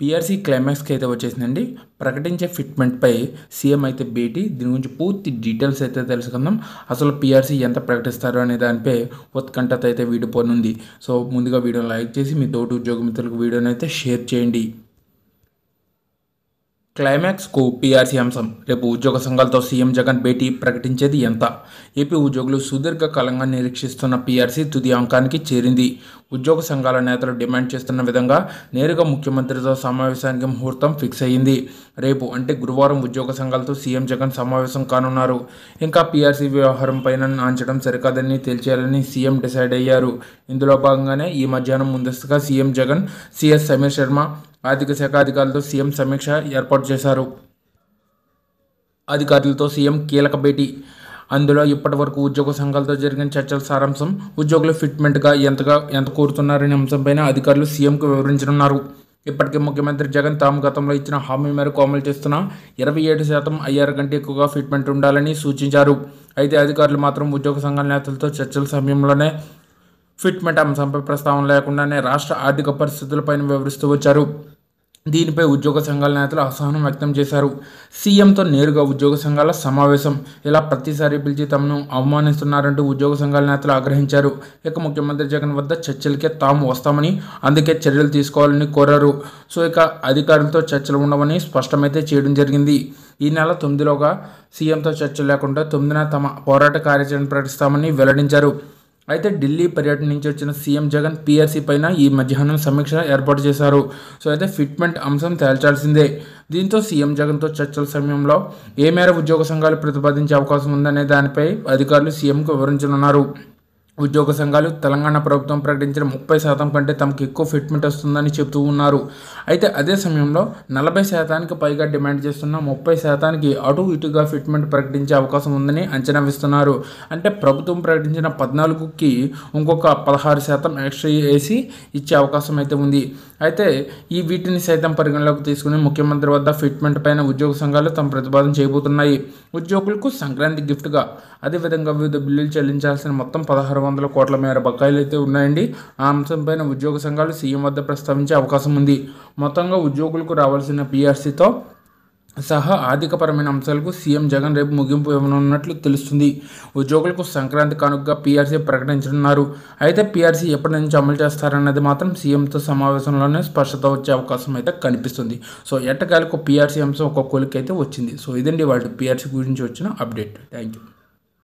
PRC క్లైమాక్స్కి అయితే వచ్చేసిందండి ప్రకటించే ఫిట్మెంట్పై సీఎం అయితే భేటీ దీని గురించి పూర్తి డీటెయిల్స్ అయితే తెలుసుకుందాం అసలు పిఆర్సీ ఎంత ప్రకటిస్తారు అనే దానిపై ఉత్కంఠత అయితే వీడిపోనుంది పోనుంది సో ముందుగా వీడియోని లైక్ చేసి మీ తోటి ఉద్యోగ మిత్రులకు వీడియోని అయితే షేర్ చేయండి క్లైమాక్స్కు పీఆర్సీ అంశం రేపు ఉద్యోగ సంఘాలతో సీఎం జగన్ భేటీ ప్రకటించేది ఎంత ఏపీ ఉద్యోగులు సుదీర్ఘకాలంగా నిరీక్షిస్తున్న పీఆర్సీ తుది అంకానికి చేరింది ఉద్యోగ సంఘాల నేతలు డిమాండ్ చేస్తున్న విధంగా నేరుగా ముఖ్యమంత్రితో సమావేశానికి ముహూర్తం ఫిక్స్ అయ్యింది రేపు అంటే గురువారం ఉద్యోగ సంఘాలతో సీఎం జగన్ సమావేశం కానున్నారు ఇంకా పీఆర్సీ వ్యవహారం పైన ఆంచడం సరికాదని తేల్చేయాలని సీఎం డిసైడ్ అయ్యారు ఇందులో భాగంగానే ఈ మధ్యాహ్నం ముందస్తుగా సీఎం జగన్ సిఎస్ సమీర్ శర్మ ఆర్థిక శాఖ అధికారులతో సీఎం సమీక్ష ఏర్పాటు చేశారు అధికారులతో సీఎం కీలక భేటీ అందులో ఇప్పటి వరకు ఉద్యోగ సంఘాలతో జరిగిన చర్చల సారాంశం ఉద్యోగులు ఫిట్మెంట్గా ఎంతగా ఎంత కోరుతున్నారనే అంశంపైన అధికారులు సీఎంకు వివరించనున్నారు ఇప్పటికే ముఖ్యమంత్రి జగన్ తాము గతంలో ఇచ్చిన హామీ మేరకు అమలు చేస్తున్న ఇరవై ఏడు శాతం అయ్యారు కంటే ఎక్కువగా ఫిట్మెంట్ ఉండాలని సూచించారు అయితే అధికారులు మాత్రం ఉద్యోగ సంఘాల నేతలతో చర్చల సమయంలోనే ఫిట్మెంట్ అంశంపై ప్రస్తావన లేకుండానే రాష్ట్ర ఆర్థిక పరిస్థితులపైన వివరిస్తూ వచ్చారు దీనిపై ఉద్యోగ సంఘాల నేతలు అసహనం వ్యక్తం చేశారు సీఎంతో నేరుగా ఉద్యోగ సంఘాల సమావేశం ఇలా ప్రతిసారి పిలిచి తమను అవమానిస్తున్నారంటూ ఉద్యోగ సంఘాల నేతలు ఆగ్రహించారు ఇక ముఖ్యమంత్రి జగన్ వద్ద చర్చలకే తాము వస్తామని అందుకే చర్యలు తీసుకోవాలని కోరారు సో ఇక అధికారులతో చర్చలు ఉండవని స్పష్టమైతే చేయడం జరిగింది ఈ నెల తొమ్మిదిలోగా సీఎంతో చర్చలు లేకుండా తొమ్మిదిన తమ పోరాట కార్యాచరణ ప్రకటిస్తామని వెల్లడించారు అయితే ఢిల్లీ పర్యటన నుంచి వచ్చిన సీఎం జగన్ పీఆర్సీ పైన ఈ మధ్యాహ్నం సమీక్ష ఏర్పాటు చేశారు సో అయితే ఫిట్మెంట్ అంశం తేల్చాల్సిందే దీంతో సీఎం జగన్తో చర్చల సమయంలో ఏ మేర ఉద్యోగ సంఘాలు ప్రతిపాదించే అవకాశం ఉందనే దానిపై అధికారులు సీఎంకు వివరించనున్నారు ఉద్యోగ సంఘాలు తెలంగాణ ప్రభుత్వం ప్రకటించిన ముప్పై శాతం కంటే తమకు ఎక్కువ ఫిట్మెంట్ వస్తుందని చెబుతూ ఉన్నారు అయితే అదే సమయంలో నలభై శాతానికి పైగా డిమాండ్ చేస్తున్న ముప్పై శాతానికి అటు ఇటుగా ఫిట్మెంట్ ప్రకటించే అవకాశం ఉందని అంచనా వేస్తున్నారు అంటే ప్రభుత్వం ప్రకటించిన పద్నాలుగుకి ఇంకొక పదహారు శాతం ఎక్స్ట్రా వేసి ఇచ్చే అవకాశం అయితే ఉంది అయితే ఈ వీటిని సైతం పరిగణలోకి తీసుకుని ముఖ్యమంత్రి వద్ద ఫిట్మెంట్ పైన ఉద్యోగ సంఘాలు తమ ప్రతిపాదన చేయబోతున్నాయి ఉద్యోగులకు సంక్రాంతి గిఫ్ట్గా అదేవిధంగా వివిధ బిల్లులు చెల్లించాల్సిన మొత్తం పదహారు వందల కోట్ల మేర బకాయిలు అయితే ఉన్నాయండి ఆ అంశంపైన ఉద్యోగ సంఘాలు సీఎం వద్ద ప్రస్తావించే అవకాశం ఉంది మొత్తంగా ఉద్యోగులకు రావాల్సిన పీఆర్సీతో సహా ఆర్థికపరమైన అంశాలకు సీఎం జగన్ రేపు ముగింపు ఇవ్వనున్నట్లు తెలుస్తుంది ఉద్యోగులకు సంక్రాంతి కానుకగా పీఆర్సీ ప్రకటించనున్నారు అయితే పీఆర్సీ ఎప్పటి నుంచి అమలు చేస్తారన్నది మాత్రం సీఎంతో సమావేశంలోనే స్పష్టత వచ్చే అవకాశం అయితే కనిపిస్తుంది సో ఎట్టకాలకు పీఆర్సీ అంశం ఒక కొలికైతే వచ్చింది సో ఇదండి వాళ్ళు పీఆర్సీ గురించి వచ్చిన అప్డేట్ థ్యాంక్ యూ